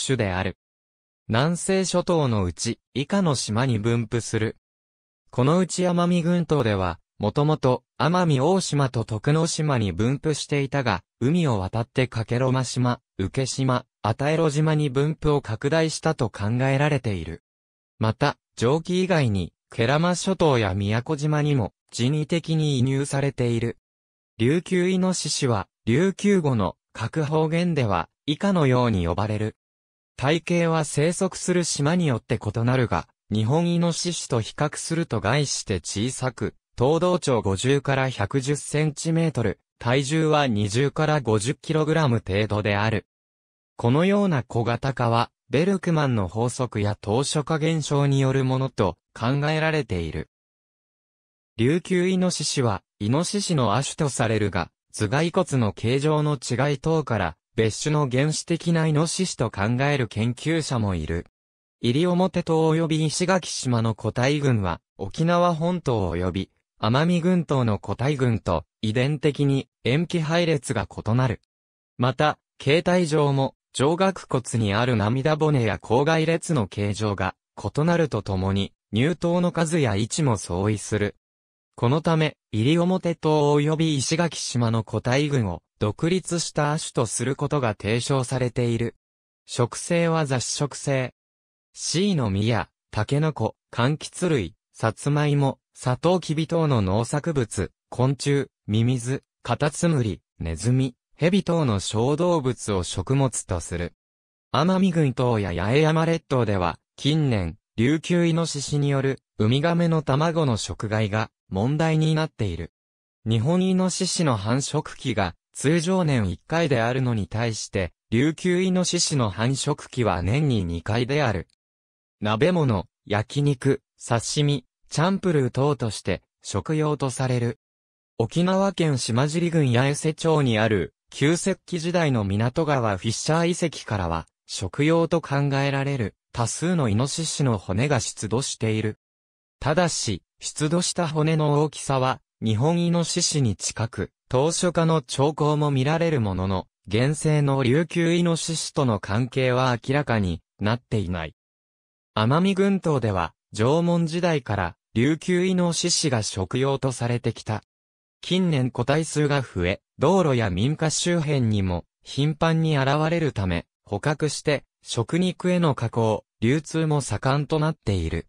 種である。南西諸島のうち、以下の島に分布する。このうち奄美群島では、もともと、奄美大島と徳之島に分布していたが、海を渡って掛け間島、受島、与えろ島に分布を拡大したと考えられている。また、蒸気以外に、ケラマ諸島や宮古島にも、人為的に移入されている。琉球イノシシは、琉球語の各方言では、以下のように呼ばれる。体型は生息する島によって異なるが、日本イノシシと比較すると外して小さく、東道長50から110センチメートル、体重は20から50キログラム程度である。このような小型化は、ベルクマンの法則や当初化現象によるものと考えられている。琉球イノシシは、イノシシの亜種とされるが、頭蓋骨の形状の違い等から、別種の原始的なイノシシと考える研究者もいる。西表島及び石垣島の個体群は、沖縄本島及び、奄美群島の個体群と、遺伝的に、塩基配列が異なる。また、形態上も、上顎骨にある涙骨や口外列の形状が、異なるとともに、乳頭の数や位置も相違する。このため、西表島及び石垣島の個体群を、独立した亜種とすることが提唱されている。食性は雑食性。C の実や、タケノコ、柑橘類、サツマイモ、サトウキビ等の農作物、昆虫、ミミズ、カタツムリ、ネズミ、ヘビ等の小動物を食物とする。奄美群島や八重山列島では、近年、琉球イノシシによる、ウミガメの卵の食害が、問題になっている。日本イノシシの繁殖期が、通常年1回であるのに対して、琉球イノシシの繁殖期は年に2回である。鍋物、焼肉、刺身、チャンプルー等として、食用とされる。沖縄県島尻郡八重瀬町にある、旧石器時代の港川フィッシャー遺跡からは、食用と考えられる、多数のイノシシの骨が出土している。ただし、出土した骨の大きさは、日本イノシシに近く、当初化の兆候も見られるものの、現世の琉球イノシシとの関係は明らかになっていない。奄美群島では、縄文時代から琉球イノシシが食用とされてきた。近年個体数が増え、道路や民家周辺にも頻繁に現れるため、捕獲して食肉への加工、流通も盛んとなっている。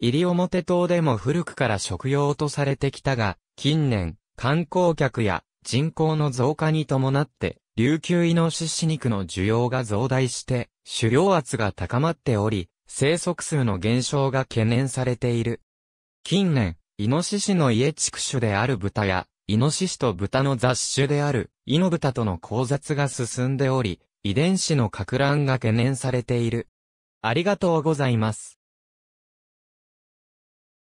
入表島でも古くから食用とされてきたが、近年、観光客や人口の増加に伴って、琉球イノシシ肉の需要が増大して、狩猟圧が高まっており、生息数の減少が懸念されている。近年、イノシシの家畜種である豚や、イノシシと豚の雑種である、イノ豚との交雑が進んでおり、遺伝子の拡乱が懸念されている。ありがとうございます。